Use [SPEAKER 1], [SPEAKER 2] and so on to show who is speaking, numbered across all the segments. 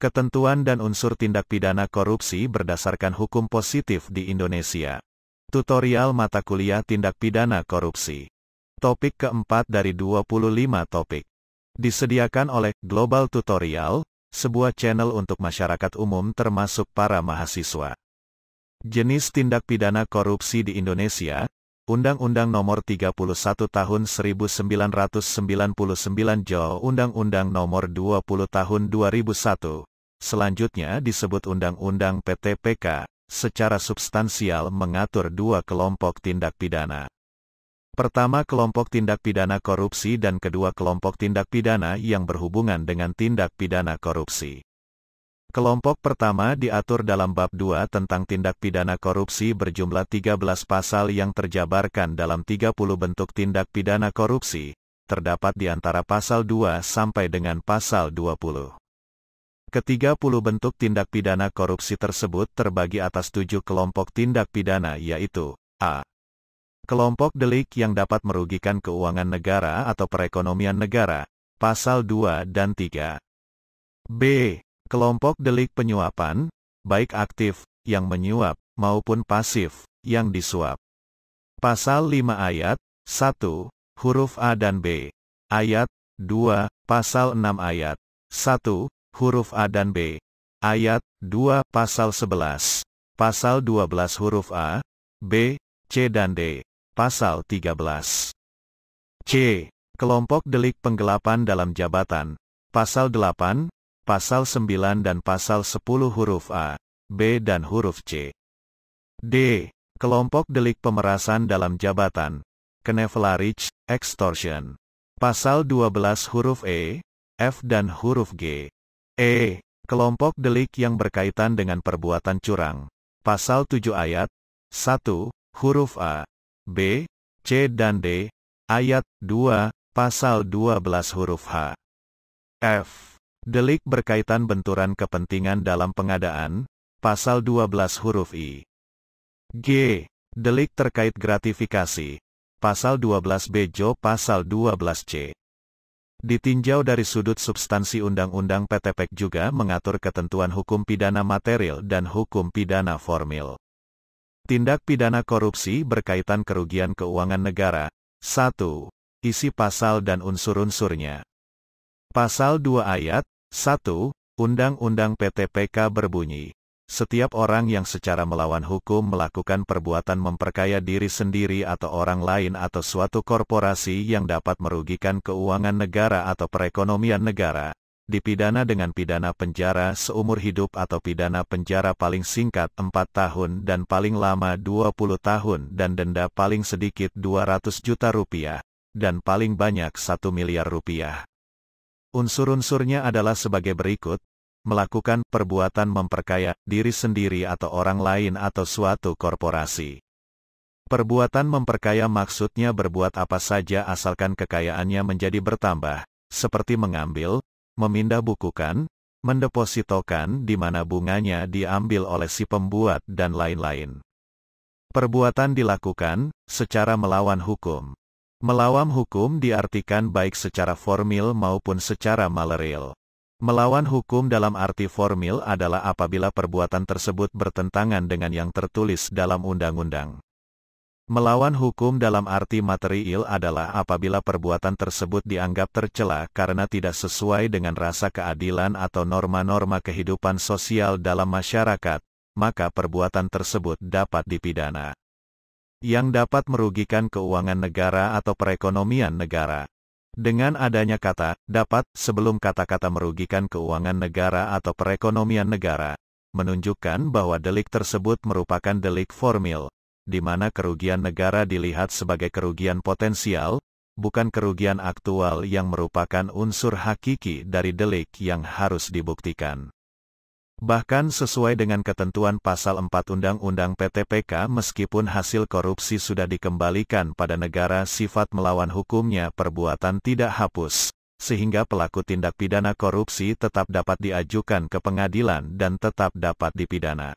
[SPEAKER 1] Ketentuan dan unsur tindak pidana korupsi berdasarkan hukum positif di Indonesia. Tutorial mata kuliah tindak pidana korupsi. Topik keempat dari 25 topik. Disediakan oleh Global Tutorial, sebuah channel untuk masyarakat umum termasuk para mahasiswa. Jenis tindak pidana korupsi di Indonesia, Undang-Undang Nomor 31 Tahun 1999 Jo Undang-Undang Nomor 20 Tahun 2001. Selanjutnya disebut Undang-Undang PTPK, secara substansial mengatur dua kelompok tindak pidana. Pertama kelompok tindak pidana korupsi dan kedua kelompok tindak pidana yang berhubungan dengan tindak pidana korupsi. Kelompok pertama diatur dalam bab 2 tentang tindak pidana korupsi berjumlah 13 pasal yang terjabarkan dalam 30 bentuk tindak pidana korupsi, terdapat di antara pasal 2 sampai dengan pasal 20. Ketiga puluh bentuk tindak pidana korupsi tersebut terbagi atas tujuh kelompok tindak pidana yaitu A. Kelompok delik yang dapat merugikan keuangan negara atau perekonomian negara, pasal 2 dan 3. B. Kelompok delik penyuapan, baik aktif, yang menyuap, maupun pasif, yang disuap. Pasal 5 ayat 1, huruf A dan B. Ayat 2, pasal 6 ayat 1, huruf A dan B. Ayat 2, pasal 11. Pasal 12 huruf A, B, C dan D. Pasal 13. C. Kelompok delik penggelapan dalam jabatan. Pasal 8, pasal 9 dan pasal 10 huruf A, B dan huruf C. D. Kelompok delik pemerasan dalam jabatan, knevelage, extortion. Pasal 12 huruf E, F dan huruf G. E. Kelompok delik yang berkaitan dengan perbuatan curang. Pasal 7 ayat 1, huruf A, B, C dan D, ayat 2, pasal 12 huruf H. F. Delik berkaitan benturan kepentingan dalam pengadaan, pasal 12 huruf I. G. Delik terkait gratifikasi, pasal 12B Jo pasal 12C. Ditinjau dari sudut substansi Undang-Undang PTPK juga mengatur ketentuan hukum pidana material dan hukum pidana formil. Tindak pidana korupsi berkaitan kerugian keuangan negara. 1. Isi pasal dan unsur-unsurnya. Pasal 2 ayat 1. Undang-Undang PTPK berbunyi, setiap orang yang secara melawan hukum melakukan perbuatan memperkaya diri sendiri atau orang lain atau suatu korporasi yang dapat merugikan keuangan negara atau perekonomian negara, dipidana dengan pidana penjara seumur hidup atau pidana penjara paling singkat 4 tahun dan paling lama 20 tahun dan denda paling sedikit 200 juta rupiah, dan paling banyak 1 miliar rupiah. Unsur-unsurnya adalah sebagai berikut, melakukan perbuatan memperkaya diri sendiri atau orang lain atau suatu korporasi. Perbuatan memperkaya maksudnya berbuat apa saja asalkan kekayaannya menjadi bertambah, seperti mengambil, memindah bukukan, mendepositokan di mana bunganya diambil oleh si pembuat dan lain-lain. Perbuatan dilakukan secara melawan hukum. Melawan hukum diartikan baik secara formil maupun secara maleril. Melawan hukum dalam arti formil adalah apabila perbuatan tersebut bertentangan dengan yang tertulis dalam undang-undang. Melawan hukum dalam arti materiil adalah apabila perbuatan tersebut dianggap tercela karena tidak sesuai dengan rasa keadilan atau norma-norma kehidupan sosial dalam masyarakat, maka perbuatan tersebut dapat dipidana yang dapat merugikan keuangan negara atau perekonomian negara. Dengan adanya kata dapat sebelum kata-kata merugikan keuangan negara atau perekonomian negara, menunjukkan bahwa delik tersebut merupakan delik formil, di mana kerugian negara dilihat sebagai kerugian potensial, bukan kerugian aktual yang merupakan unsur hakiki dari delik yang harus dibuktikan. Bahkan sesuai dengan ketentuan pasal 4 Undang-Undang PTPK meskipun hasil korupsi sudah dikembalikan pada negara sifat melawan hukumnya perbuatan tidak hapus, sehingga pelaku tindak pidana korupsi tetap dapat diajukan ke pengadilan dan tetap dapat dipidana.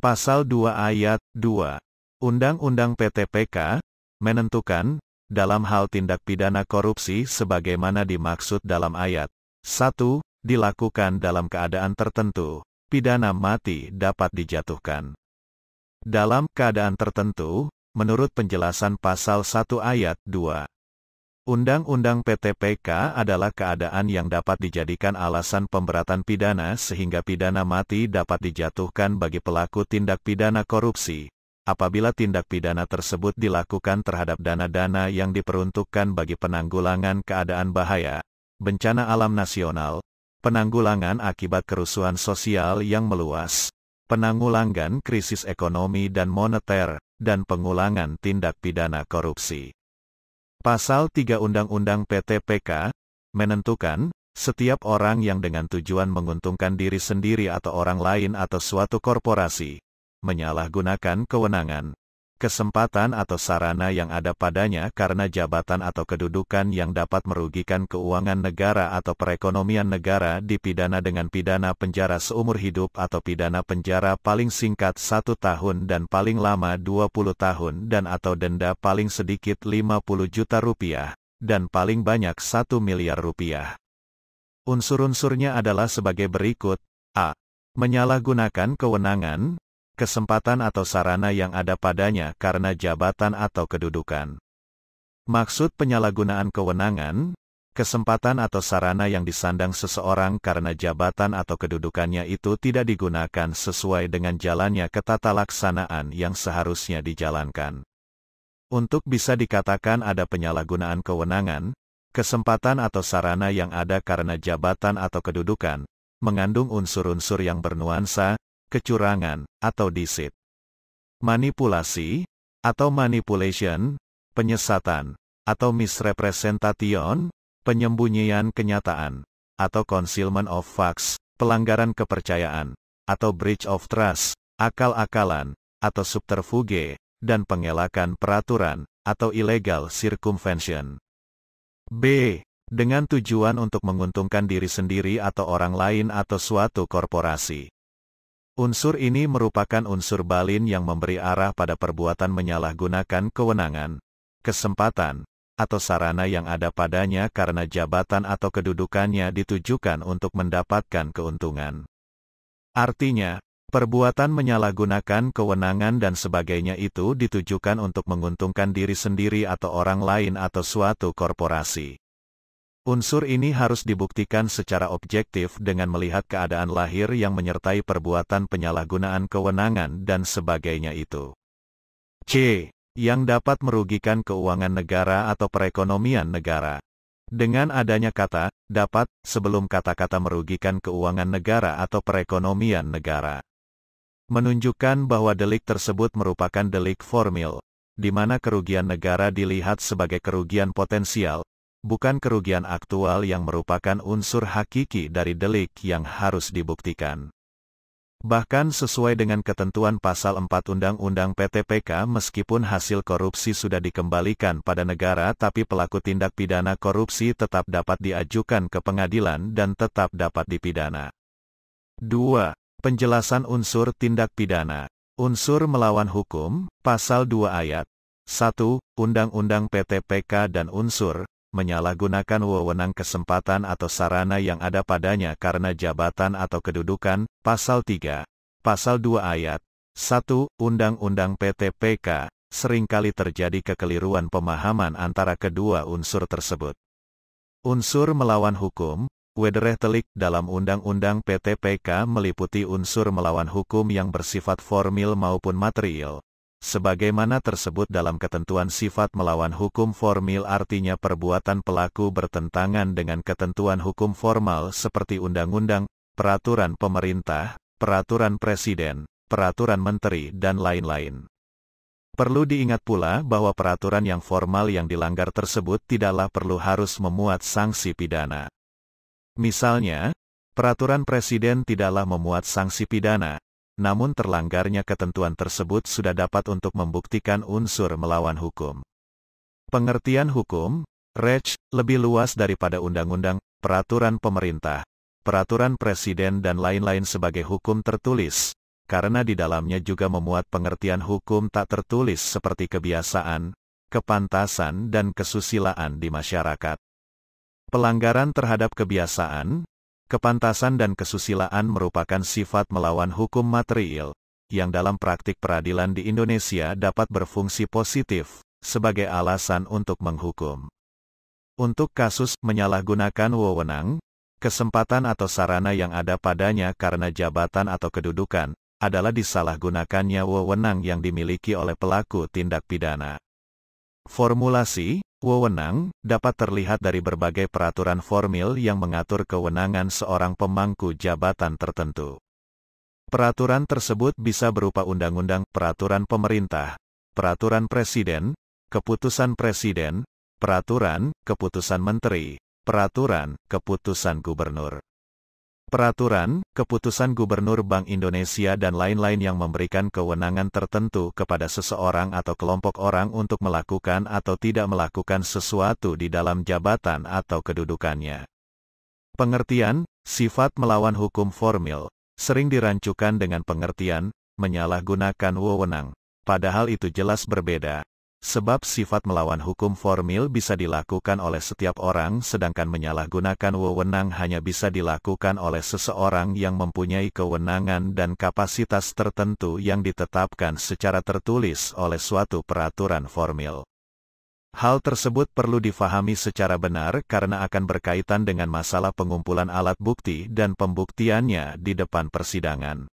[SPEAKER 1] Pasal 2 ayat 2 Undang-Undang PTPK menentukan dalam hal tindak pidana korupsi sebagaimana dimaksud dalam ayat 1 dilakukan dalam keadaan tertentu, pidana mati dapat dijatuhkan. Dalam keadaan tertentu, menurut penjelasan pasal 1 ayat 2. Undang-undang PTPK adalah keadaan yang dapat dijadikan alasan pemberatan pidana sehingga pidana mati dapat dijatuhkan bagi pelaku tindak pidana korupsi, apabila tindak pidana tersebut dilakukan terhadap dana-dana yang diperuntukkan bagi penanggulangan keadaan bahaya, bencana alam nasional, penanggulangan akibat kerusuhan sosial yang meluas, penanggulangan krisis ekonomi dan moneter, dan pengulangan tindak pidana korupsi. Pasal 3 Undang-Undang PTPK menentukan setiap orang yang dengan tujuan menguntungkan diri sendiri atau orang lain atau suatu korporasi menyalahgunakan kewenangan, kesempatan atau sarana yang ada padanya karena jabatan atau kedudukan yang dapat merugikan keuangan negara atau perekonomian negara dipidana dengan pidana penjara seumur hidup atau pidana penjara paling singkat satu tahun dan paling lama 20 tahun dan atau denda paling sedikit 50 juta rupiah, dan paling banyak satu miliar rupiah. Unsur-unsurnya adalah sebagai berikut, a. Menyalahgunakan kewenangan, kesempatan atau sarana yang ada padanya karena jabatan atau kedudukan. Maksud penyalahgunaan kewenangan, kesempatan atau sarana yang disandang seseorang karena jabatan atau kedudukannya itu tidak digunakan sesuai dengan jalannya ketata laksanaan yang seharusnya dijalankan. Untuk bisa dikatakan ada penyalahgunaan kewenangan, kesempatan atau sarana yang ada karena jabatan atau kedudukan, mengandung unsur-unsur yang bernuansa, kecurangan, atau deceit. Manipulasi, atau manipulation, penyesatan, atau misrepresentation, penyembunyian kenyataan, atau concealment of facts, pelanggaran kepercayaan, atau breach of trust, akal-akalan, atau subterfuge, dan pengelakan peraturan, atau illegal circumvention. B. Dengan tujuan untuk menguntungkan diri sendiri atau orang lain atau suatu korporasi. Unsur ini merupakan unsur balin yang memberi arah pada perbuatan menyalahgunakan kewenangan, kesempatan, atau sarana yang ada padanya karena jabatan atau kedudukannya ditujukan untuk mendapatkan keuntungan. Artinya, perbuatan menyalahgunakan kewenangan dan sebagainya itu ditujukan untuk menguntungkan diri sendiri atau orang lain atau suatu korporasi. Unsur ini harus dibuktikan secara objektif dengan melihat keadaan lahir yang menyertai perbuatan penyalahgunaan kewenangan dan sebagainya itu. C. Yang dapat merugikan keuangan negara atau perekonomian negara. Dengan adanya kata, dapat, sebelum kata-kata merugikan keuangan negara atau perekonomian negara. Menunjukkan bahwa delik tersebut merupakan delik formil, di mana kerugian negara dilihat sebagai kerugian potensial, bukan kerugian aktual yang merupakan unsur hakiki dari delik yang harus dibuktikan. Bahkan sesuai dengan ketentuan pasal 4 Undang-Undang PTPK meskipun hasil korupsi sudah dikembalikan pada negara tapi pelaku tindak pidana korupsi tetap dapat diajukan ke pengadilan dan tetap dapat dipidana. 2. Penjelasan unsur tindak pidana. Unsur melawan hukum, pasal 2 ayat 1, Undang-Undang PTPK dan unsur menyalahgunakan wewenang kesempatan atau sarana yang ada padanya karena jabatan atau kedudukan, Pasal 3, Pasal 2 Ayat 1, Undang-Undang PTPK, seringkali terjadi kekeliruan pemahaman antara kedua unsur tersebut. Unsur melawan hukum, telik dalam Undang-Undang PTPK meliputi unsur melawan hukum yang bersifat formil maupun material, sebagaimana tersebut dalam ketentuan sifat melawan hukum formil artinya perbuatan pelaku bertentangan dengan ketentuan hukum formal seperti undang-undang, peraturan pemerintah, peraturan presiden, peraturan menteri, dan lain-lain. Perlu diingat pula bahwa peraturan yang formal yang dilanggar tersebut tidaklah perlu harus memuat sanksi pidana. Misalnya, peraturan presiden tidaklah memuat sanksi pidana, namun terlanggarnya ketentuan tersebut sudah dapat untuk membuktikan unsur melawan hukum. Pengertian hukum, RECH, lebih luas daripada undang-undang, peraturan pemerintah, peraturan presiden dan lain-lain sebagai hukum tertulis, karena di dalamnya juga memuat pengertian hukum tak tertulis seperti kebiasaan, kepantasan dan kesusilaan di masyarakat. Pelanggaran terhadap kebiasaan, Kepantasan dan kesusilaan merupakan sifat melawan hukum material, yang dalam praktik peradilan di Indonesia dapat berfungsi positif, sebagai alasan untuk menghukum. Untuk kasus menyalahgunakan wewenang, kesempatan atau sarana yang ada padanya karena jabatan atau kedudukan, adalah disalahgunakannya wewenang yang dimiliki oleh pelaku tindak pidana. Formulasi, Wewenang dapat terlihat dari berbagai peraturan formil yang mengatur kewenangan seorang pemangku jabatan tertentu. Peraturan tersebut bisa berupa undang-undang, peraturan pemerintah, peraturan presiden, keputusan presiden, peraturan, keputusan menteri, peraturan, keputusan gubernur peraturan, keputusan Gubernur Bank Indonesia dan lain-lain yang memberikan kewenangan tertentu kepada seseorang atau kelompok orang untuk melakukan atau tidak melakukan sesuatu di dalam jabatan atau kedudukannya. Pengertian, sifat melawan hukum formil, sering dirancukan dengan pengertian, menyalahgunakan wewenang, padahal itu jelas berbeda, Sebab sifat melawan hukum formil bisa dilakukan oleh setiap orang sedangkan menyalahgunakan wewenang hanya bisa dilakukan oleh seseorang yang mempunyai kewenangan dan kapasitas tertentu yang ditetapkan secara tertulis oleh suatu peraturan formil. Hal tersebut perlu difahami secara benar karena akan berkaitan dengan masalah pengumpulan alat bukti dan pembuktiannya di depan persidangan.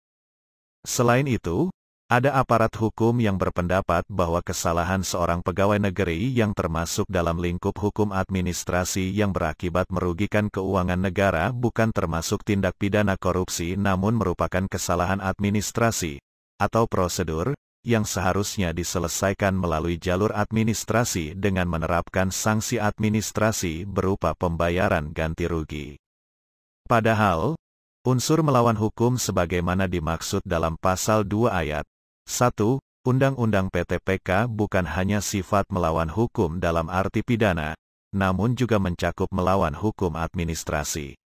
[SPEAKER 1] Selain itu, ada aparat hukum yang berpendapat bahwa kesalahan seorang pegawai negeri yang termasuk dalam lingkup hukum administrasi yang berakibat merugikan keuangan negara bukan termasuk tindak pidana korupsi namun merupakan kesalahan administrasi atau prosedur yang seharusnya diselesaikan melalui jalur administrasi dengan menerapkan sanksi administrasi berupa pembayaran ganti rugi. Padahal, unsur melawan hukum sebagaimana dimaksud dalam pasal 2 ayat 1. Undang-undang PTPK bukan hanya sifat melawan hukum dalam arti pidana, namun juga mencakup melawan hukum administrasi.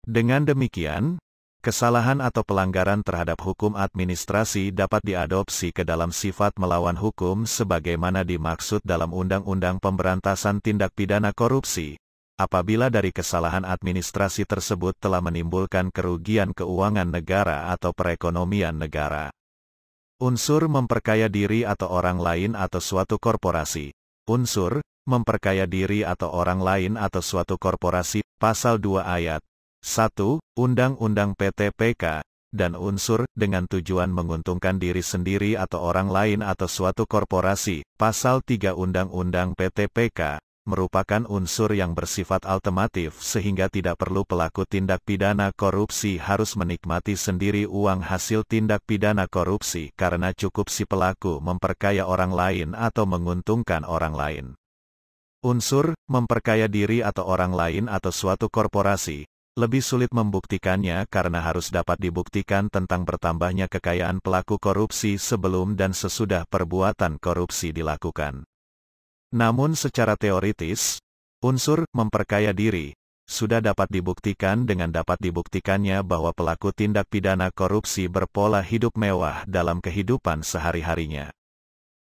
[SPEAKER 1] Dengan demikian, kesalahan atau pelanggaran terhadap hukum administrasi dapat diadopsi ke dalam sifat melawan hukum sebagaimana dimaksud dalam Undang-Undang Pemberantasan Tindak Pidana Korupsi, apabila dari kesalahan administrasi tersebut telah menimbulkan kerugian keuangan negara atau perekonomian negara. Unsur memperkaya diri atau orang lain atau suatu korporasi. Unsur, memperkaya diri atau orang lain atau suatu korporasi, pasal 2 ayat 1, Undang-Undang PTPK, dan unsur, dengan tujuan menguntungkan diri sendiri atau orang lain atau suatu korporasi, pasal 3 Undang-Undang PTPK, merupakan unsur yang bersifat alternatif sehingga tidak perlu pelaku tindak pidana korupsi harus menikmati sendiri uang hasil tindak pidana korupsi karena cukup si pelaku memperkaya orang lain atau menguntungkan orang lain. Unsur, memperkaya diri atau orang lain atau suatu korporasi, lebih sulit membuktikannya karena harus dapat dibuktikan tentang bertambahnya kekayaan pelaku korupsi sebelum dan sesudah perbuatan korupsi dilakukan. Namun secara teoritis, unsur memperkaya diri sudah dapat dibuktikan dengan dapat dibuktikannya bahwa pelaku tindak pidana korupsi berpola hidup mewah dalam kehidupan sehari-harinya.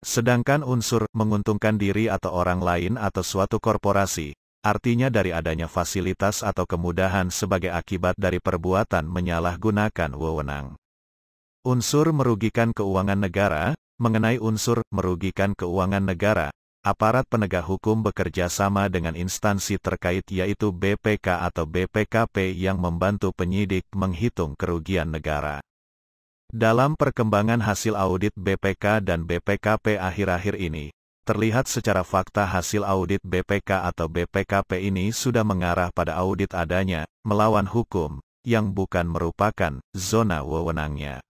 [SPEAKER 1] Sedangkan unsur menguntungkan diri atau orang lain atau suatu korporasi, artinya dari adanya fasilitas atau kemudahan sebagai akibat dari perbuatan menyalahgunakan wewenang. Unsur merugikan keuangan negara, mengenai unsur merugikan keuangan negara, aparat penegak hukum bekerja sama dengan instansi terkait yaitu BPK atau BPKP yang membantu penyidik menghitung kerugian negara. Dalam perkembangan hasil audit BPK dan BPKP akhir-akhir ini, terlihat secara fakta hasil audit BPK atau BPKP ini sudah mengarah pada audit adanya, melawan hukum, yang bukan merupakan zona wewenangnya.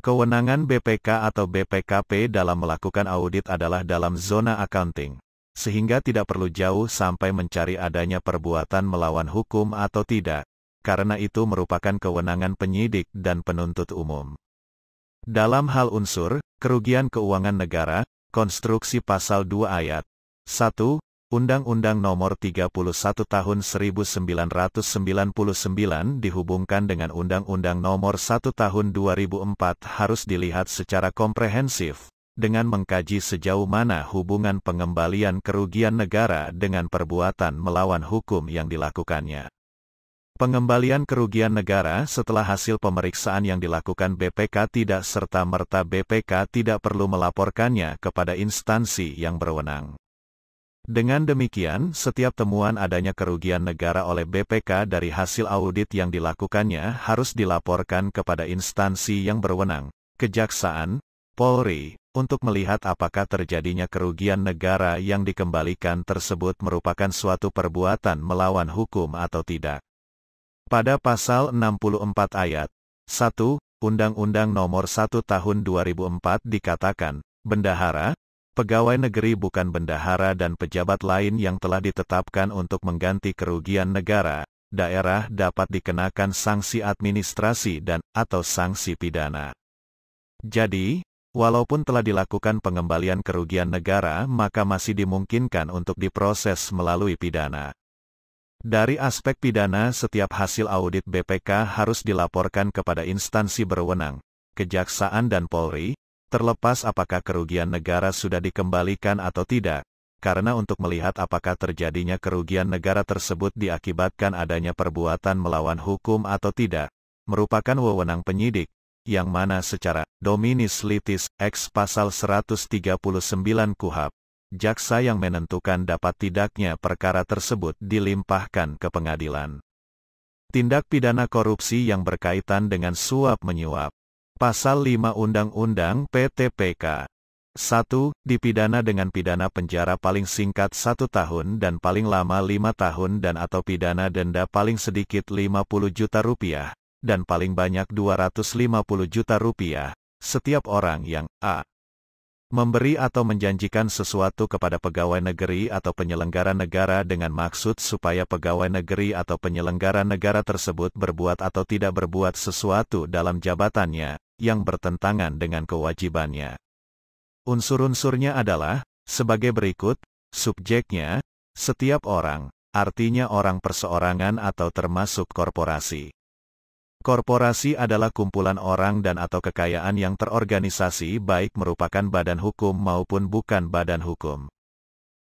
[SPEAKER 1] Kewenangan BPK atau BPKP dalam melakukan audit adalah dalam zona accounting, sehingga tidak perlu jauh sampai mencari adanya perbuatan melawan hukum atau tidak, karena itu merupakan kewenangan penyidik dan penuntut umum. Dalam hal unsur, kerugian keuangan negara, konstruksi pasal 2 ayat 1, Undang-Undang Nomor 31 Tahun 1999 dihubungkan dengan Undang-Undang Nomor 1 Tahun 2004 harus dilihat secara komprehensif, dengan mengkaji sejauh mana hubungan pengembalian kerugian negara dengan perbuatan melawan hukum yang dilakukannya. Pengembalian kerugian negara setelah hasil pemeriksaan yang dilakukan BPK tidak serta merta BPK tidak perlu melaporkannya kepada instansi yang berwenang. Dengan demikian, setiap temuan adanya kerugian negara oleh BPK dari hasil audit yang dilakukannya harus dilaporkan kepada instansi yang berwenang, Kejaksaan, Polri, untuk melihat apakah terjadinya kerugian negara yang dikembalikan tersebut merupakan suatu perbuatan melawan hukum atau tidak. Pada pasal 64 ayat 1, Undang-Undang Nomor 1 Tahun 2004 dikatakan, bendahara, pegawai negeri bukan bendahara dan pejabat lain yang telah ditetapkan untuk mengganti kerugian negara, daerah dapat dikenakan sanksi administrasi dan atau sanksi pidana. Jadi, walaupun telah dilakukan pengembalian kerugian negara maka masih dimungkinkan untuk diproses melalui pidana. Dari aspek pidana setiap hasil audit BPK harus dilaporkan kepada instansi berwenang, Kejaksaan dan Polri, terlepas apakah kerugian negara sudah dikembalikan atau tidak, karena untuk melihat apakah terjadinya kerugian negara tersebut diakibatkan adanya perbuatan melawan hukum atau tidak, merupakan wewenang penyidik, yang mana secara dominis litis ex pasal 139 KUHAP, jaksa yang menentukan dapat tidaknya perkara tersebut dilimpahkan ke pengadilan. Tindak pidana korupsi yang berkaitan dengan suap menyuap Pasal 5 Undang-Undang PTPK 1. Dipidana dengan pidana penjara paling singkat 1 tahun dan paling lama 5 tahun dan atau pidana denda paling sedikit 50 juta rupiah, dan paling banyak 250 juta rupiah. Setiap orang yang a. Memberi atau menjanjikan sesuatu kepada pegawai negeri atau penyelenggara negara dengan maksud supaya pegawai negeri atau penyelenggara negara tersebut berbuat atau tidak berbuat sesuatu dalam jabatannya, yang bertentangan dengan kewajibannya. Unsur-unsurnya adalah, sebagai berikut, subjeknya, setiap orang, artinya orang perseorangan atau termasuk korporasi. Korporasi adalah kumpulan orang dan atau kekayaan yang terorganisasi baik merupakan badan hukum maupun bukan badan hukum.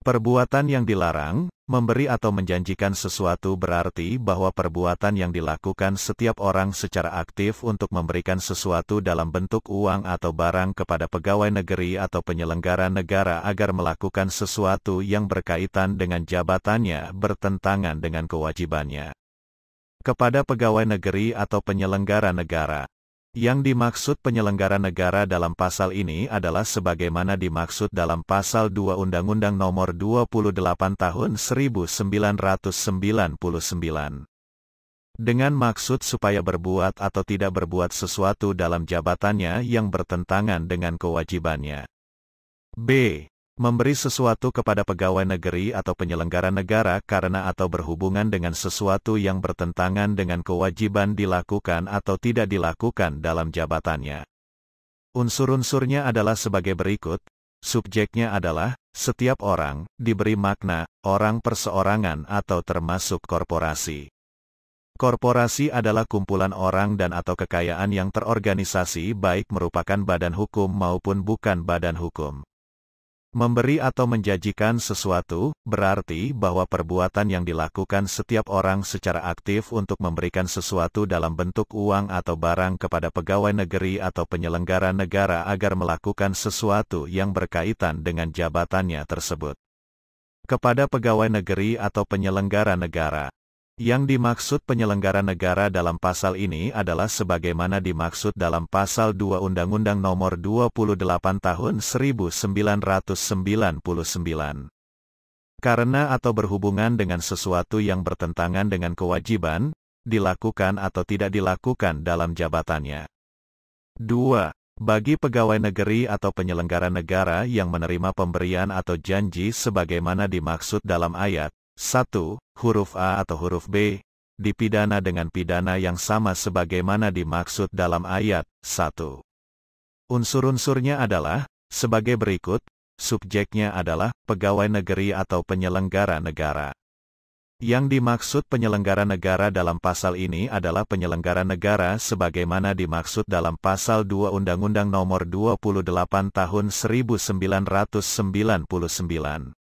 [SPEAKER 1] Perbuatan yang dilarang, Memberi atau menjanjikan sesuatu berarti bahwa perbuatan yang dilakukan setiap orang secara aktif untuk memberikan sesuatu dalam bentuk uang atau barang kepada pegawai negeri atau penyelenggara negara agar melakukan sesuatu yang berkaitan dengan jabatannya bertentangan dengan kewajibannya kepada pegawai negeri atau penyelenggara negara. Yang dimaksud penyelenggara negara dalam pasal ini adalah sebagaimana dimaksud dalam pasal 2 Undang-Undang Nomor 28 Tahun 1999. Dengan maksud supaya berbuat atau tidak berbuat sesuatu dalam jabatannya yang bertentangan dengan kewajibannya. B memberi sesuatu kepada pegawai negeri atau penyelenggara negara karena atau berhubungan dengan sesuatu yang bertentangan dengan kewajiban dilakukan atau tidak dilakukan dalam jabatannya. Unsur-unsurnya adalah sebagai berikut, subjeknya adalah, setiap orang, diberi makna, orang perseorangan atau termasuk korporasi. Korporasi adalah kumpulan orang dan atau kekayaan yang terorganisasi baik merupakan badan hukum maupun bukan badan hukum. Memberi atau menjanjikan sesuatu, berarti bahwa perbuatan yang dilakukan setiap orang secara aktif untuk memberikan sesuatu dalam bentuk uang atau barang kepada pegawai negeri atau penyelenggara negara agar melakukan sesuatu yang berkaitan dengan jabatannya tersebut. Kepada pegawai negeri atau penyelenggara negara, yang dimaksud penyelenggara negara dalam pasal ini adalah sebagaimana dimaksud dalam pasal 2 Undang-Undang Nomor 28 Tahun 1999. Karena atau berhubungan dengan sesuatu yang bertentangan dengan kewajiban, dilakukan atau tidak dilakukan dalam jabatannya. 2. Bagi pegawai negeri atau penyelenggara negara yang menerima pemberian atau janji sebagaimana dimaksud dalam ayat 1, huruf A atau huruf B, dipidana dengan pidana yang sama sebagaimana dimaksud dalam ayat 1. Unsur-unsurnya adalah, sebagai berikut, subjeknya adalah pegawai negeri atau penyelenggara negara. Yang dimaksud penyelenggara negara dalam pasal ini adalah penyelenggara negara sebagaimana dimaksud dalam pasal 2 Undang-Undang Nomor 28 Tahun 1999.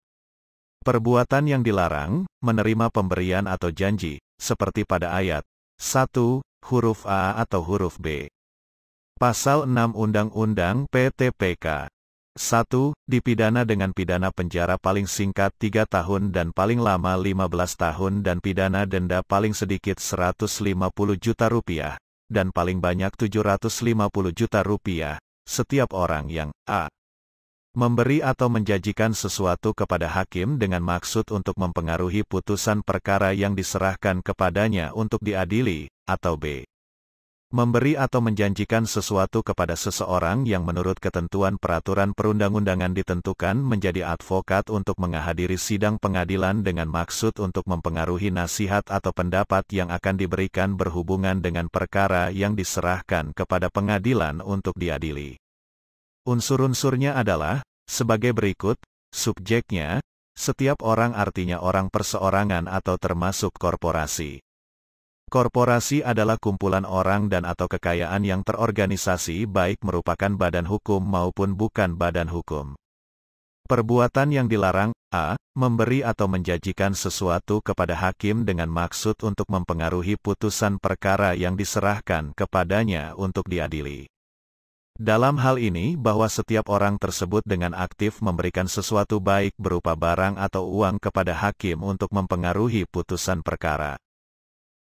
[SPEAKER 1] Perbuatan yang dilarang, menerima pemberian atau janji, seperti pada ayat 1, huruf A atau huruf B. Pasal 6 Undang-Undang PTPK 1. Dipidana dengan pidana penjara paling singkat 3 tahun dan paling lama 15 tahun dan pidana denda paling sedikit 150 juta rupiah, dan paling banyak 750 juta rupiah, setiap orang yang A memberi atau menjanjikan sesuatu kepada hakim dengan maksud untuk mempengaruhi putusan perkara yang diserahkan kepadanya untuk diadili, atau b. Memberi atau menjanjikan sesuatu kepada seseorang yang menurut ketentuan peraturan perundang-undangan ditentukan menjadi advokat untuk menghadiri sidang pengadilan dengan maksud untuk mempengaruhi nasihat atau pendapat yang akan diberikan berhubungan dengan perkara yang diserahkan kepada pengadilan untuk diadili. Unsur-unsurnya adalah, sebagai berikut, subjeknya, setiap orang artinya orang perseorangan atau termasuk korporasi. Korporasi adalah kumpulan orang dan atau kekayaan yang terorganisasi baik merupakan badan hukum maupun bukan badan hukum. Perbuatan yang dilarang, a. Memberi atau menjanjikan sesuatu kepada hakim dengan maksud untuk mempengaruhi putusan perkara yang diserahkan kepadanya untuk diadili. Dalam hal ini bahwa setiap orang tersebut dengan aktif memberikan sesuatu baik berupa barang atau uang kepada hakim untuk mempengaruhi putusan perkara.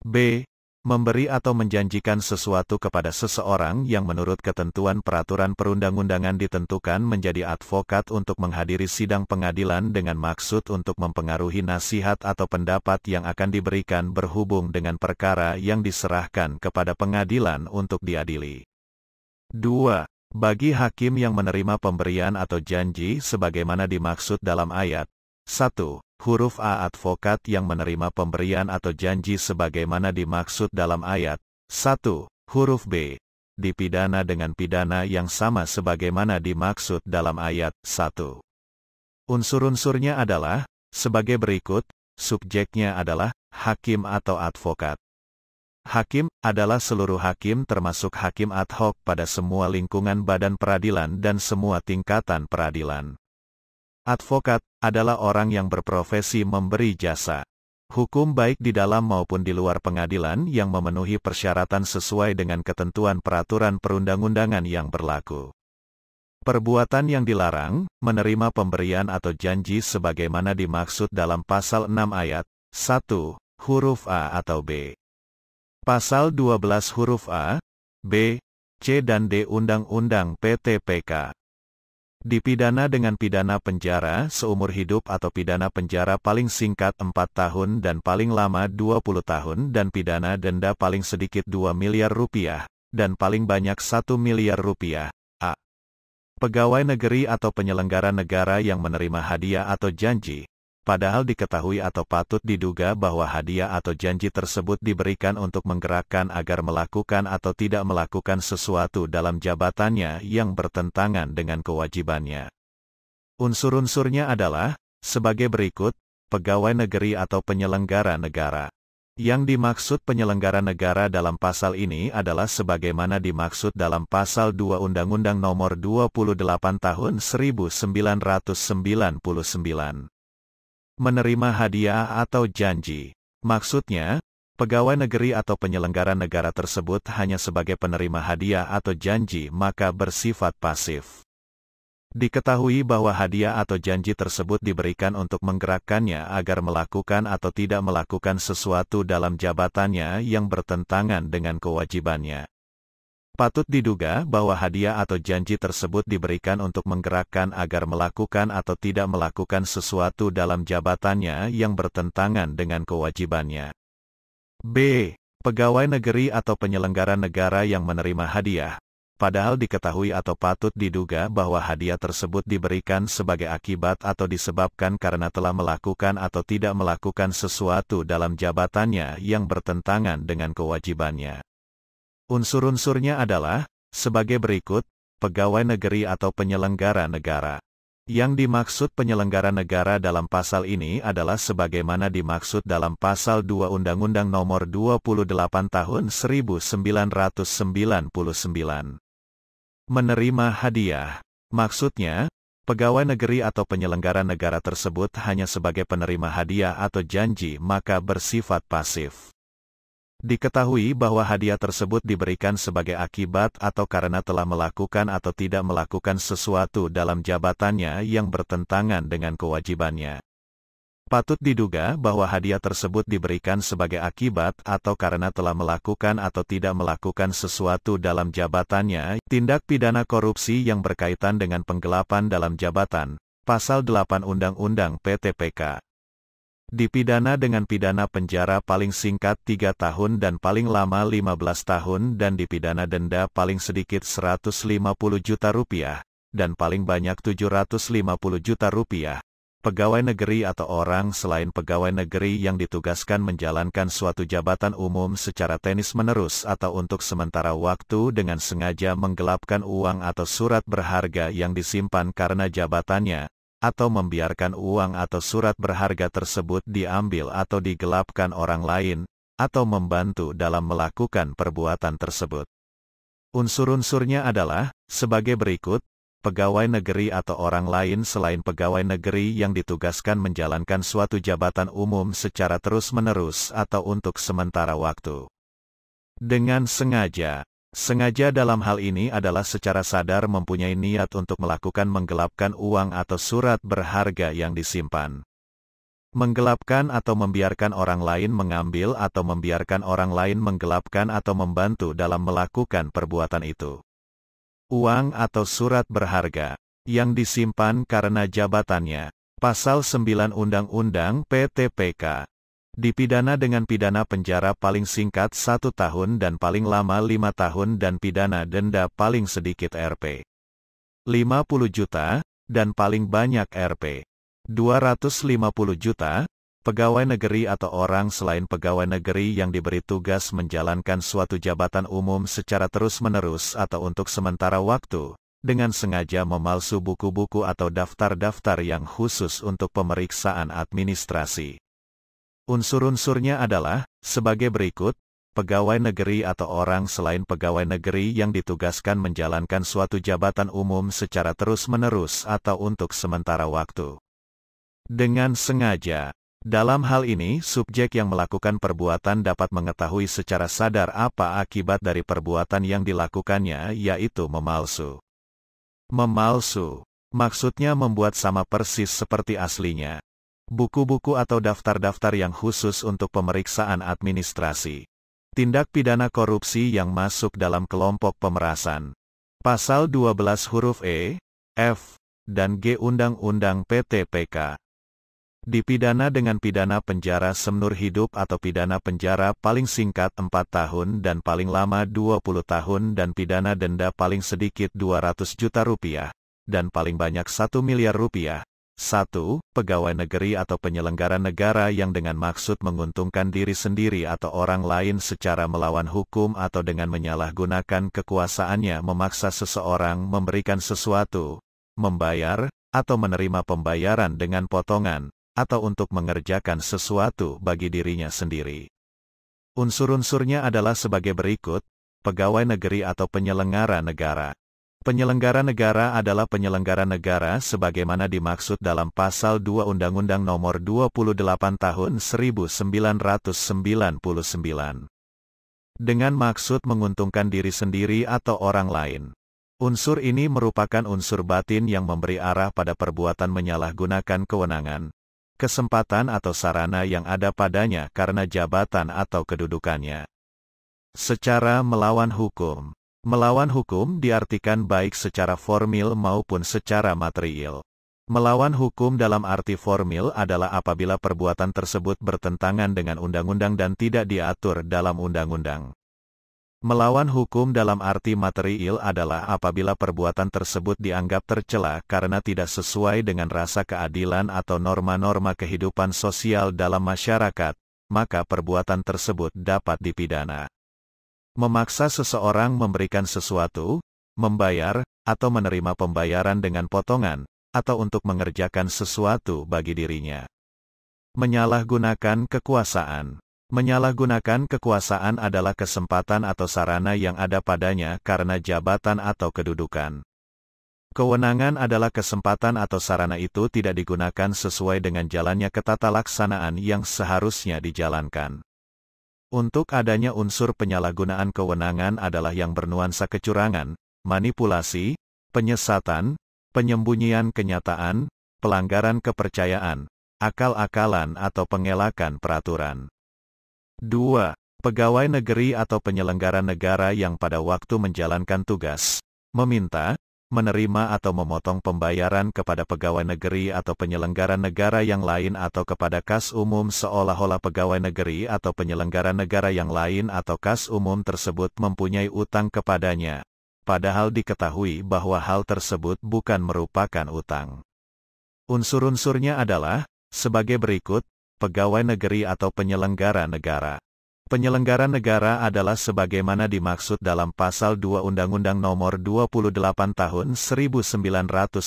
[SPEAKER 1] B. Memberi atau menjanjikan sesuatu kepada seseorang yang menurut ketentuan peraturan perundang-undangan ditentukan menjadi advokat untuk menghadiri sidang pengadilan dengan maksud untuk mempengaruhi nasihat atau pendapat yang akan diberikan berhubung dengan perkara yang diserahkan kepada pengadilan untuk diadili. 2. Bagi hakim yang menerima pemberian atau janji sebagaimana dimaksud dalam ayat 1. Huruf A advokat yang menerima pemberian atau janji sebagaimana dimaksud dalam ayat 1. Huruf B dipidana dengan pidana yang sama sebagaimana dimaksud dalam ayat 1. Unsur-unsurnya adalah sebagai berikut, subjeknya adalah hakim atau advokat. Hakim adalah seluruh hakim termasuk hakim ad hoc pada semua lingkungan badan peradilan dan semua tingkatan peradilan. Advokat adalah orang yang berprofesi memberi jasa. Hukum baik di dalam maupun di luar pengadilan yang memenuhi persyaratan sesuai dengan ketentuan peraturan perundang-undangan yang berlaku. Perbuatan yang dilarang, menerima pemberian atau janji sebagaimana dimaksud dalam pasal 6 ayat 1, huruf A atau B. Pasal 12 huruf A, B, C dan D Undang-Undang PTPK dipidana dengan pidana penjara seumur hidup atau pidana penjara paling singkat 4 tahun dan paling lama 20 tahun dan pidana denda paling sedikit 2 miliar rupiah, dan paling banyak 1 miliar rupiah. A. Pegawai negeri atau penyelenggara negara yang menerima hadiah atau janji, Padahal diketahui atau patut diduga bahwa hadiah atau janji tersebut diberikan untuk menggerakkan agar melakukan atau tidak melakukan sesuatu dalam jabatannya yang bertentangan dengan kewajibannya. Unsur-unsurnya adalah, sebagai berikut, pegawai negeri atau penyelenggara negara. Yang dimaksud penyelenggara negara dalam pasal ini adalah sebagaimana dimaksud dalam pasal 2 Undang-Undang Nomor 28 Tahun 1999 menerima hadiah atau janji. Maksudnya, pegawai negeri atau penyelenggara negara tersebut hanya sebagai penerima hadiah atau janji maka bersifat pasif. Diketahui bahwa hadiah atau janji tersebut diberikan untuk menggerakkannya agar melakukan atau tidak melakukan sesuatu dalam jabatannya yang bertentangan dengan kewajibannya. Patut diduga bahwa hadiah atau janji tersebut diberikan untuk menggerakkan agar melakukan atau tidak melakukan sesuatu dalam jabatannya yang bertentangan dengan kewajibannya. B. Pegawai negeri atau penyelenggara negara yang menerima hadiah, padahal diketahui atau patut diduga bahwa hadiah tersebut diberikan sebagai akibat atau disebabkan karena telah melakukan atau tidak melakukan sesuatu dalam jabatannya yang bertentangan dengan kewajibannya. Unsur-unsurnya adalah, sebagai berikut, pegawai negeri atau penyelenggara negara. Yang dimaksud penyelenggara negara dalam pasal ini adalah sebagaimana dimaksud dalam pasal 2 Undang-Undang Nomor 28 Tahun 1999. Menerima hadiah. Maksudnya, pegawai negeri atau penyelenggara negara tersebut hanya sebagai penerima hadiah atau janji maka bersifat pasif. Diketahui bahwa hadiah tersebut diberikan sebagai akibat atau karena telah melakukan atau tidak melakukan sesuatu dalam jabatannya yang bertentangan dengan kewajibannya. Patut diduga bahwa hadiah tersebut diberikan sebagai akibat atau karena telah melakukan atau tidak melakukan sesuatu dalam jabatannya, tindak pidana korupsi yang berkaitan dengan penggelapan dalam jabatan, Pasal 8 Undang-Undang PTPK dipidana dengan pidana penjara paling singkat 3 tahun dan paling lama 15 tahun dan dipidana denda paling sedikit 150 juta rupiah, dan paling banyak 750 juta rupiah. Pegawai negeri atau orang selain pegawai negeri yang ditugaskan menjalankan suatu jabatan umum secara tenis menerus atau untuk sementara waktu dengan sengaja menggelapkan uang atau surat berharga yang disimpan karena jabatannya, atau membiarkan uang atau surat berharga tersebut diambil atau digelapkan orang lain, atau membantu dalam melakukan perbuatan tersebut. Unsur-unsurnya adalah, sebagai berikut, pegawai negeri atau orang lain selain pegawai negeri yang ditugaskan menjalankan suatu jabatan umum secara terus-menerus atau untuk sementara waktu. Dengan sengaja Sengaja dalam hal ini adalah secara sadar mempunyai niat untuk melakukan menggelapkan uang atau surat berharga yang disimpan. Menggelapkan atau membiarkan orang lain mengambil atau membiarkan orang lain menggelapkan atau membantu dalam melakukan perbuatan itu. Uang atau surat berharga yang disimpan karena jabatannya. Pasal 9 Undang-Undang PTPK dipidana dengan pidana penjara paling singkat satu tahun dan paling lama lima tahun dan pidana denda paling sedikit Rp. 50 juta, dan paling banyak Rp. 250 juta, pegawai negeri atau orang selain pegawai negeri yang diberi tugas menjalankan suatu jabatan umum secara terus-menerus atau untuk sementara waktu, dengan sengaja memalsu buku-buku atau daftar-daftar yang khusus untuk pemeriksaan administrasi. Unsur-unsurnya adalah, sebagai berikut, pegawai negeri atau orang selain pegawai negeri yang ditugaskan menjalankan suatu jabatan umum secara terus-menerus atau untuk sementara waktu. Dengan sengaja, dalam hal ini subjek yang melakukan perbuatan dapat mengetahui secara sadar apa akibat dari perbuatan yang dilakukannya yaitu memalsu. Memalsu, maksudnya membuat sama persis seperti aslinya buku-buku atau daftar-daftar yang khusus untuk pemeriksaan administrasi. Tindak pidana korupsi yang masuk dalam kelompok pemerasan. Pasal 12 huruf E, F, dan G Undang-Undang PTPK. Dipidana dengan pidana penjara semnur hidup atau pidana penjara paling singkat 4 tahun dan paling lama 20 tahun dan pidana denda paling sedikit 200 juta rupiah, dan paling banyak 1 miliar rupiah, 1. Pegawai negeri atau penyelenggara negara yang dengan maksud menguntungkan diri sendiri atau orang lain secara melawan hukum atau dengan menyalahgunakan kekuasaannya memaksa seseorang memberikan sesuatu, membayar, atau menerima pembayaran dengan potongan, atau untuk mengerjakan sesuatu bagi dirinya sendiri. Unsur-unsurnya adalah sebagai berikut, pegawai negeri atau penyelenggara negara. Penyelenggara negara adalah penyelenggara negara sebagaimana dimaksud dalam pasal 2 Undang-Undang Nomor 28 Tahun 1999. Dengan maksud menguntungkan diri sendiri atau orang lain. Unsur ini merupakan unsur batin yang memberi arah pada perbuatan menyalahgunakan kewenangan, kesempatan atau sarana yang ada padanya karena jabatan atau kedudukannya. Secara melawan hukum Melawan hukum diartikan baik secara formil maupun secara material. Melawan hukum dalam arti formil adalah apabila perbuatan tersebut bertentangan dengan undang-undang dan tidak diatur dalam undang-undang. Melawan hukum dalam arti material adalah apabila perbuatan tersebut dianggap tercela karena tidak sesuai dengan rasa keadilan atau norma-norma kehidupan sosial dalam masyarakat, maka perbuatan tersebut dapat dipidana memaksa seseorang memberikan sesuatu, membayar, atau menerima pembayaran dengan potongan, atau untuk mengerjakan sesuatu bagi dirinya. Menyalahgunakan kekuasaan Menyalahgunakan kekuasaan adalah kesempatan atau sarana yang ada padanya karena jabatan atau kedudukan. Kewenangan adalah kesempatan atau sarana itu tidak digunakan sesuai dengan jalannya ketata laksanaan yang seharusnya dijalankan. Untuk adanya unsur penyalahgunaan kewenangan adalah yang bernuansa kecurangan, manipulasi, penyesatan, penyembunyian kenyataan, pelanggaran kepercayaan, akal-akalan atau pengelakan peraturan. 2. Pegawai negeri atau penyelenggara negara yang pada waktu menjalankan tugas, meminta, menerima atau memotong pembayaran kepada pegawai negeri atau penyelenggara negara yang lain atau kepada kas umum seolah-olah pegawai negeri atau penyelenggara negara yang lain atau kas umum tersebut mempunyai utang kepadanya. Padahal diketahui bahwa hal tersebut bukan merupakan utang. Unsur-unsurnya adalah, sebagai berikut, pegawai negeri atau penyelenggara negara. Penyelenggara negara adalah sebagaimana dimaksud dalam pasal 2 Undang-Undang Nomor 28 Tahun 1999.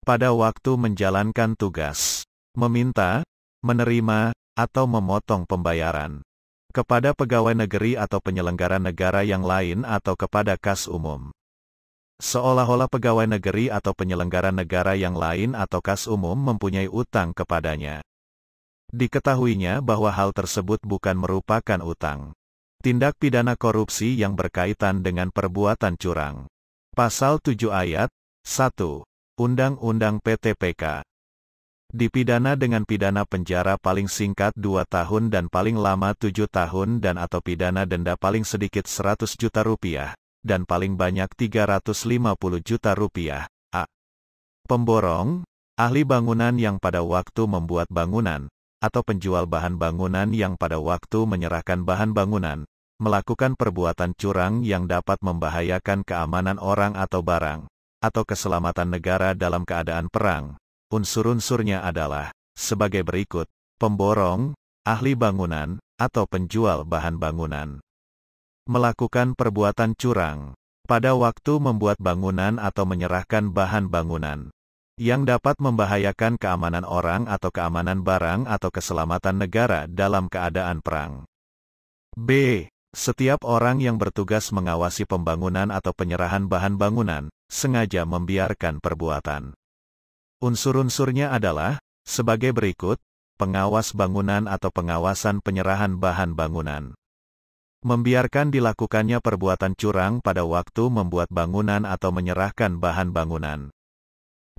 [SPEAKER 1] Pada waktu menjalankan tugas, meminta, menerima, atau memotong pembayaran kepada pegawai negeri atau penyelenggara negara yang lain atau kepada kas umum. Seolah-olah pegawai negeri atau penyelenggara negara yang lain atau kas umum mempunyai utang kepadanya. Diketahuinya bahwa hal tersebut bukan merupakan utang. Tindak pidana korupsi yang berkaitan dengan perbuatan curang. Pasal 7 ayat 1. Undang-Undang PTPK dipidana dengan pidana penjara paling singkat 2 tahun dan paling lama 7 tahun dan atau pidana denda paling sedikit 100 juta rupiah, dan paling banyak 350 juta rupiah. A. Pemborong, ahli bangunan yang pada waktu membuat bangunan, atau penjual bahan bangunan yang pada waktu menyerahkan bahan bangunan, melakukan perbuatan curang yang dapat membahayakan keamanan orang atau barang, atau keselamatan negara dalam keadaan perang. Unsur-unsurnya adalah, sebagai berikut, pemborong, ahli bangunan, atau penjual bahan bangunan. Melakukan perbuatan curang pada waktu membuat bangunan atau menyerahkan bahan bangunan yang dapat membahayakan keamanan orang atau keamanan barang atau keselamatan negara dalam keadaan perang. B. Setiap orang yang bertugas mengawasi pembangunan atau penyerahan bahan bangunan, sengaja membiarkan perbuatan. Unsur-unsurnya adalah, sebagai berikut, pengawas bangunan atau pengawasan penyerahan bahan bangunan. Membiarkan dilakukannya perbuatan curang pada waktu membuat bangunan atau menyerahkan bahan bangunan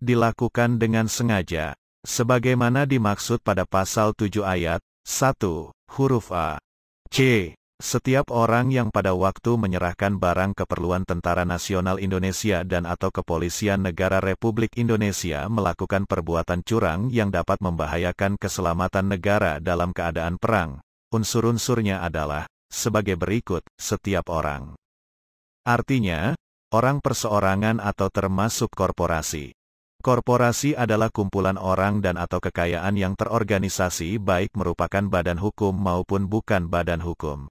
[SPEAKER 1] dilakukan dengan sengaja, sebagaimana dimaksud pada pasal 7 ayat 1, huruf A. C. Setiap orang yang pada waktu menyerahkan barang keperluan Tentara Nasional Indonesia dan atau Kepolisian Negara Republik Indonesia melakukan perbuatan curang yang dapat membahayakan keselamatan negara dalam keadaan perang, unsur-unsurnya adalah sebagai berikut setiap orang. Artinya, orang perseorangan atau termasuk korporasi. Korporasi adalah kumpulan orang dan atau kekayaan yang terorganisasi baik merupakan badan hukum maupun bukan badan hukum.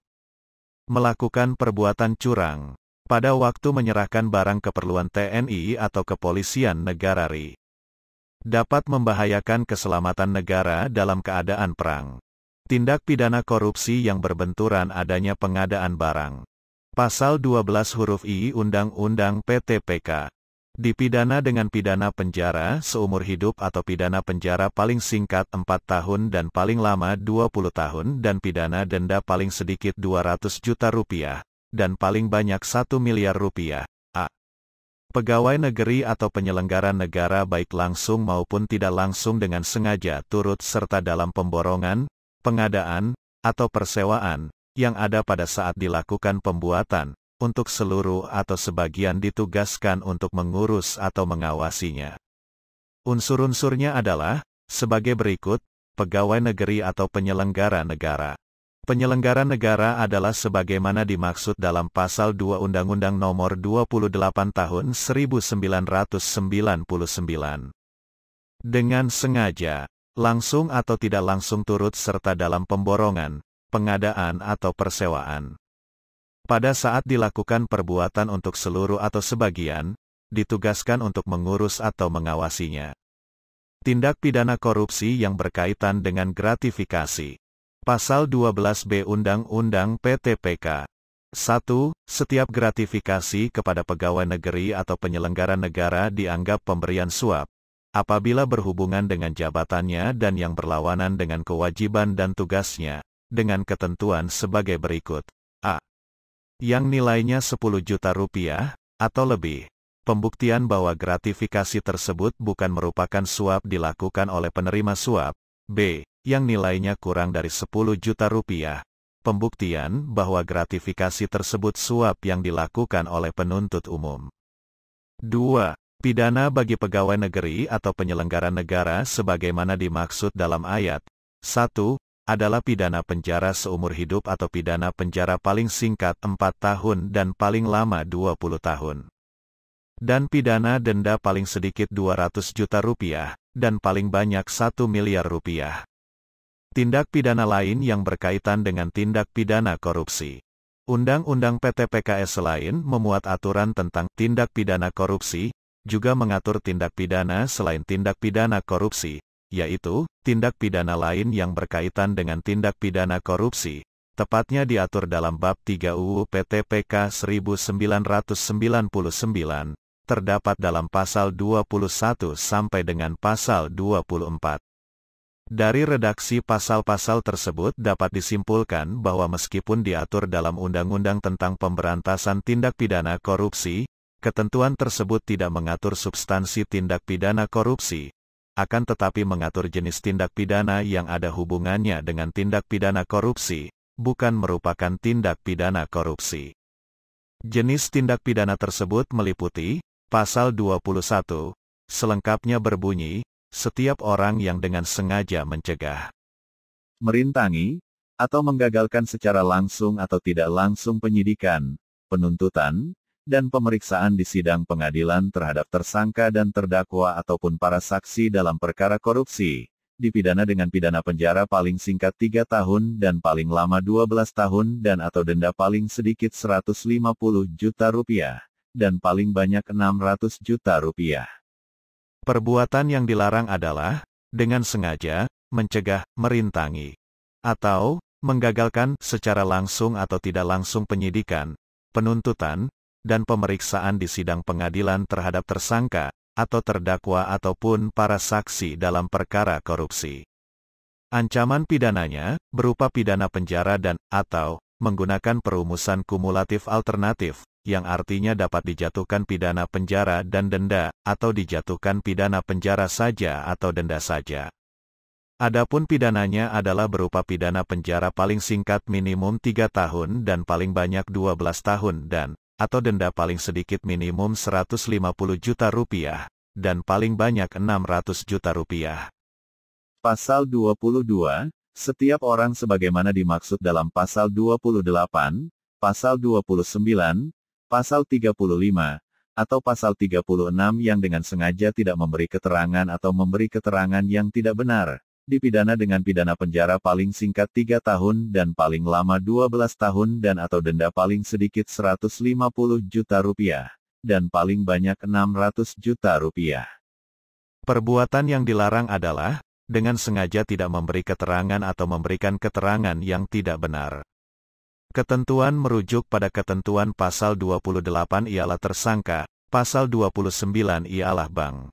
[SPEAKER 1] Melakukan perbuatan curang. Pada waktu menyerahkan barang keperluan TNI atau kepolisian negara RI. Dapat membahayakan keselamatan negara dalam keadaan perang. Tindak pidana korupsi yang berbenturan adanya pengadaan barang. Pasal 12 huruf I Undang-Undang PTPK dipidana dengan pidana penjara seumur hidup atau pidana penjara paling singkat 4 tahun dan paling lama 20 tahun dan pidana denda paling sedikit 200 juta rupiah, dan paling banyak 1 miliar rupiah. A. Pegawai negeri atau penyelenggara negara baik langsung maupun tidak langsung dengan sengaja turut serta dalam pemborongan, pengadaan, atau persewaan, yang ada pada saat dilakukan pembuatan, untuk seluruh atau sebagian ditugaskan untuk mengurus atau mengawasinya. Unsur-unsurnya adalah, sebagai berikut, pegawai negeri atau penyelenggara negara. Penyelenggara negara adalah sebagaimana dimaksud dalam pasal 2 Undang-Undang Nomor 28 Tahun 1999. Dengan sengaja, langsung atau tidak langsung turut serta dalam pemborongan, pengadaan atau persewaan. Pada saat dilakukan perbuatan untuk seluruh atau sebagian, ditugaskan untuk mengurus atau mengawasinya. Tindak pidana korupsi yang berkaitan dengan gratifikasi. Pasal 12B Undang-Undang PTPK 1. Setiap gratifikasi kepada pegawai negeri atau penyelenggara negara dianggap pemberian suap, apabila berhubungan dengan jabatannya dan yang berlawanan dengan kewajiban dan tugasnya, dengan ketentuan sebagai berikut yang nilainya 10 juta rupiah, atau lebih. Pembuktian bahwa gratifikasi tersebut bukan merupakan suap dilakukan oleh penerima suap. B. Yang nilainya kurang dari 10 juta rupiah. Pembuktian bahwa gratifikasi tersebut suap yang dilakukan oleh penuntut umum. 2. Pidana bagi pegawai negeri atau penyelenggara negara sebagaimana dimaksud dalam ayat 1 adalah pidana penjara seumur hidup atau pidana penjara paling singkat 4 tahun dan paling lama 20 tahun. Dan pidana denda paling sedikit 200 juta rupiah, dan paling banyak 1 miliar rupiah. Tindak pidana lain yang berkaitan dengan tindak pidana korupsi. Undang-Undang PTPKS selain memuat aturan tentang tindak pidana korupsi, juga mengatur tindak pidana selain tindak pidana korupsi, yaitu tindak pidana lain yang berkaitan dengan tindak pidana korupsi, tepatnya diatur dalam bab 3 UU PTPK 1999, terdapat dalam pasal 21 sampai dengan pasal 24. Dari redaksi pasal-pasal tersebut dapat disimpulkan bahwa meskipun diatur dalam Undang-Undang tentang Pemberantasan Tindak Pidana Korupsi, ketentuan tersebut tidak mengatur substansi tindak pidana korupsi, akan tetapi mengatur jenis tindak pidana yang ada hubungannya dengan tindak pidana korupsi, bukan merupakan tindak pidana korupsi. Jenis tindak pidana tersebut meliputi, pasal 21, selengkapnya berbunyi, setiap orang yang dengan sengaja mencegah, merintangi, atau menggagalkan secara langsung atau tidak langsung penyidikan, penuntutan, dan pemeriksaan di sidang pengadilan terhadap tersangka dan terdakwa ataupun para saksi dalam perkara korupsi, dipidana dengan pidana penjara paling singkat 3 tahun dan paling lama 12 tahun dan atau denda paling sedikit 150 juta rupiah, dan paling banyak 600 juta rupiah. Perbuatan yang dilarang adalah, dengan sengaja, mencegah, merintangi, atau menggagalkan secara langsung atau tidak langsung penyidikan, penuntutan, dan pemeriksaan di sidang pengadilan terhadap tersangka, atau terdakwa ataupun para saksi dalam perkara korupsi. Ancaman pidananya berupa pidana penjara dan atau menggunakan perumusan kumulatif alternatif, yang artinya dapat dijatuhkan pidana penjara dan denda, atau dijatuhkan pidana penjara saja atau denda saja. Adapun pidananya adalah berupa pidana penjara paling singkat minimum 3 tahun dan paling banyak 12 tahun dan atau denda paling sedikit minimum 150 juta rupiah, dan paling banyak 600 juta rupiah. Pasal 22, setiap orang sebagaimana dimaksud dalam pasal 28, pasal 29, pasal 35, atau pasal 36 yang dengan sengaja tidak memberi keterangan atau memberi keterangan yang tidak benar, dipidana dengan pidana penjara paling singkat 3 tahun dan paling lama 12 tahun dan atau denda paling sedikit 150 juta rupiah, dan paling banyak 600 juta rupiah. Perbuatan yang dilarang adalah, dengan sengaja tidak memberi keterangan atau memberikan keterangan yang tidak benar. Ketentuan merujuk pada ketentuan pasal 28 ialah tersangka, pasal 29 ialah bank.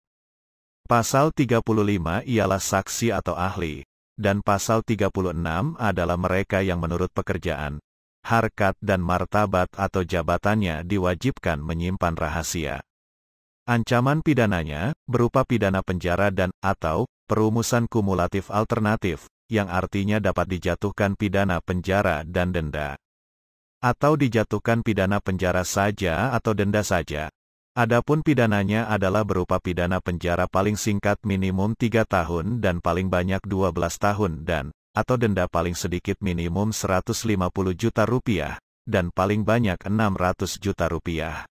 [SPEAKER 1] Pasal 35 ialah saksi atau ahli, dan pasal 36 adalah mereka yang menurut pekerjaan, harkat dan martabat atau jabatannya diwajibkan menyimpan rahasia. Ancaman pidananya berupa pidana penjara dan atau perumusan kumulatif alternatif, yang artinya dapat dijatuhkan pidana penjara dan denda. Atau dijatuhkan pidana penjara saja atau denda saja. Adapun pidananya adalah berupa pidana penjara paling singkat minimum 3 tahun dan paling banyak 12 tahun dan, atau denda paling sedikit minimum 150 juta rupiah, dan paling banyak 600 juta rupiah.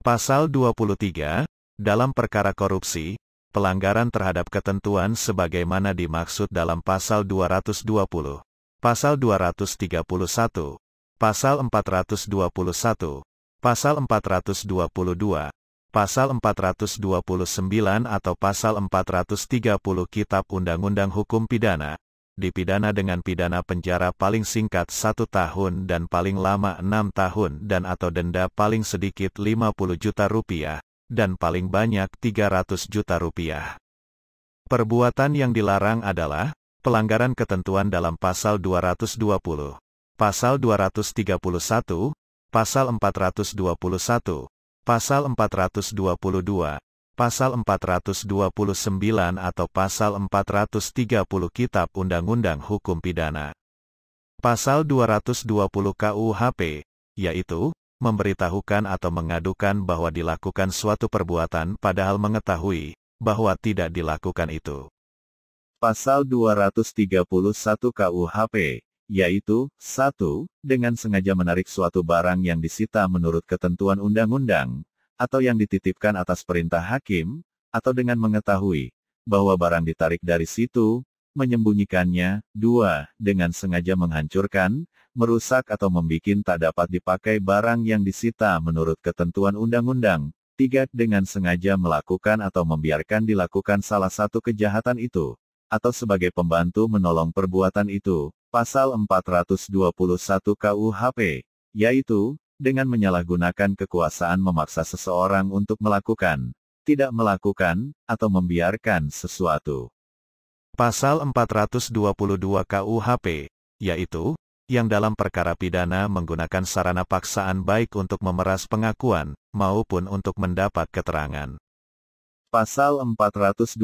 [SPEAKER 1] Pasal 23, dalam perkara korupsi, pelanggaran terhadap ketentuan sebagaimana dimaksud dalam pasal 220, pasal 231, pasal 421, pasal 422, pasal 429 atau pasal 430 Kitab Undang-Undang Hukum Pidana, dipidana dengan pidana penjara paling singkat satu tahun dan paling lama enam tahun dan atau denda paling sedikit 50 juta rupiah, dan paling banyak 300 juta rupiah. Perbuatan yang dilarang adalah pelanggaran ketentuan dalam pasal 220, pasal 231, pasal 421, pasal 422, pasal 429 atau pasal 430 Kitab Undang-Undang Hukum Pidana. Pasal 220 KUHP, yaitu, memberitahukan atau mengadukan bahwa dilakukan suatu perbuatan padahal mengetahui, bahwa tidak dilakukan itu. Pasal 231 KUHP, yaitu, 1. Dengan sengaja menarik suatu barang yang disita menurut ketentuan undang-undang, atau yang dititipkan atas perintah hakim, atau dengan mengetahui bahwa barang ditarik dari situ, menyembunyikannya, 2. Dengan sengaja menghancurkan, merusak atau membuat tak dapat dipakai barang yang disita menurut ketentuan undang-undang, 3. Dengan sengaja melakukan atau membiarkan dilakukan salah satu kejahatan itu, atau sebagai pembantu menolong perbuatan itu, pasal 421 KUHP, yaitu, dengan menyalahgunakan kekuasaan memaksa seseorang untuk melakukan, tidak melakukan, atau membiarkan sesuatu. Pasal 422 KUHP, yaitu, yang dalam perkara pidana menggunakan sarana paksaan baik untuk memeras pengakuan, maupun untuk mendapat keterangan. Pasal 429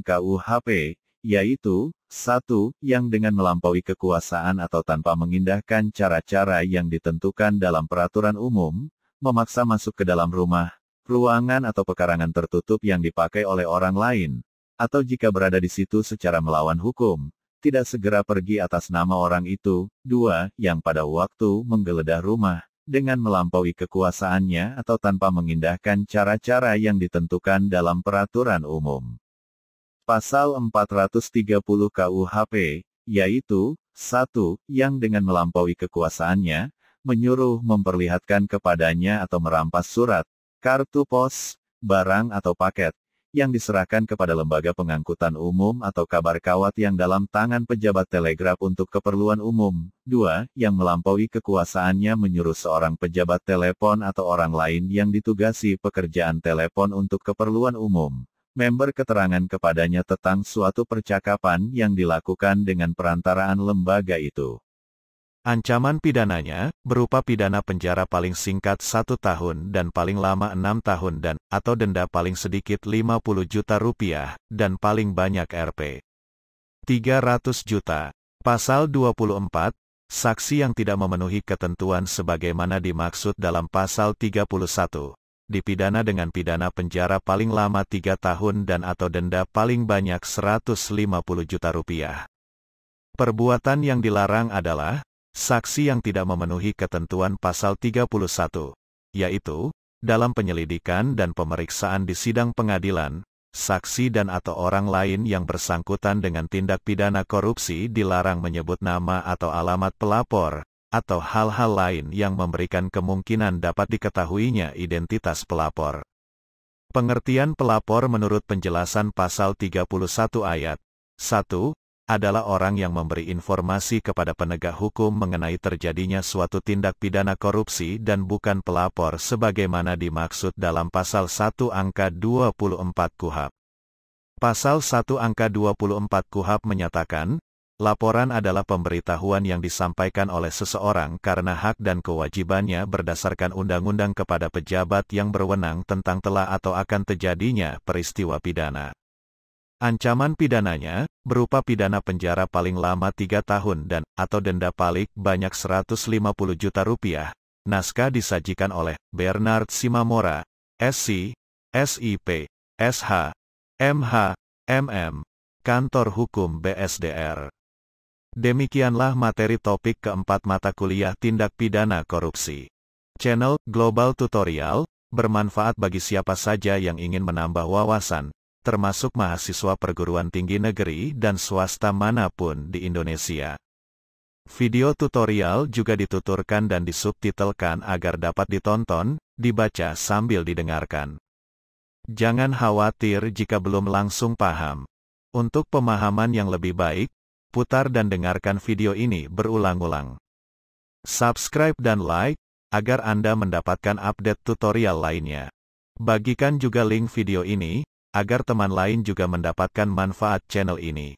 [SPEAKER 1] KUHP, yaitu, satu, yang dengan melampaui kekuasaan atau tanpa mengindahkan cara-cara yang ditentukan dalam peraturan umum, memaksa masuk ke dalam rumah, ruangan atau pekarangan tertutup yang dipakai oleh orang lain, atau jika berada di situ secara melawan hukum, tidak segera pergi atas nama orang itu. Dua, yang pada waktu menggeledah rumah, dengan melampaui kekuasaannya atau tanpa mengindahkan cara-cara yang ditentukan dalam peraturan umum pasal 430 KUHP, yaitu, 1. Yang dengan melampaui kekuasaannya, menyuruh memperlihatkan kepadanya atau merampas surat, kartu pos, barang atau paket, yang diserahkan kepada lembaga pengangkutan umum atau kabar kawat yang dalam tangan pejabat telegraf untuk keperluan umum. 2. Yang melampaui kekuasaannya menyuruh seorang pejabat telepon atau orang lain yang ditugasi pekerjaan telepon untuk keperluan umum member keterangan kepadanya tentang suatu percakapan yang dilakukan dengan perantaraan lembaga itu. Ancaman pidananya berupa pidana penjara paling singkat satu tahun dan paling lama enam tahun dan atau denda paling sedikit 50 juta rupiah dan paling banyak RP 300 juta. Pasal 24, saksi yang tidak memenuhi ketentuan sebagaimana dimaksud dalam pasal 31 dipidana dengan pidana penjara paling lama 3 tahun dan atau denda paling banyak 150 juta rupiah. Perbuatan yang dilarang adalah, saksi yang tidak memenuhi ketentuan pasal 31, yaitu, dalam penyelidikan dan pemeriksaan di sidang pengadilan, saksi dan atau orang lain yang bersangkutan dengan tindak pidana korupsi dilarang menyebut nama atau alamat pelapor, atau hal-hal lain yang memberikan kemungkinan dapat diketahuinya identitas pelapor. Pengertian pelapor menurut penjelasan pasal 31 ayat 1 adalah orang yang memberi informasi kepada penegak hukum mengenai terjadinya suatu tindak pidana korupsi dan bukan pelapor sebagaimana dimaksud dalam pasal 1 angka 24 KUHAP. Pasal 1 angka 24 KUHAP menyatakan Laporan adalah pemberitahuan yang disampaikan oleh seseorang karena hak dan kewajibannya berdasarkan undang-undang kepada pejabat yang berwenang tentang telah atau akan terjadinya peristiwa pidana. Ancaman pidananya berupa pidana penjara paling lama 3 tahun dan atau denda paling banyak 150 juta rupiah. Naskah disajikan oleh Bernard Simamora, SC, SIP, SH, MH, MM, Kantor Hukum BSDR. Demikianlah materi topik keempat mata kuliah tindak pidana korupsi. Channel Global Tutorial bermanfaat bagi siapa saja yang ingin menambah wawasan, termasuk mahasiswa perguruan tinggi negeri dan swasta manapun di Indonesia. Video tutorial juga dituturkan dan disubtitelkan agar dapat ditonton, dibaca sambil didengarkan. Jangan khawatir jika belum langsung paham. Untuk pemahaman yang lebih baik, putar dan dengarkan video ini berulang-ulang. Subscribe dan like, agar Anda mendapatkan update tutorial lainnya. Bagikan juga link video ini, agar teman lain juga mendapatkan manfaat channel ini.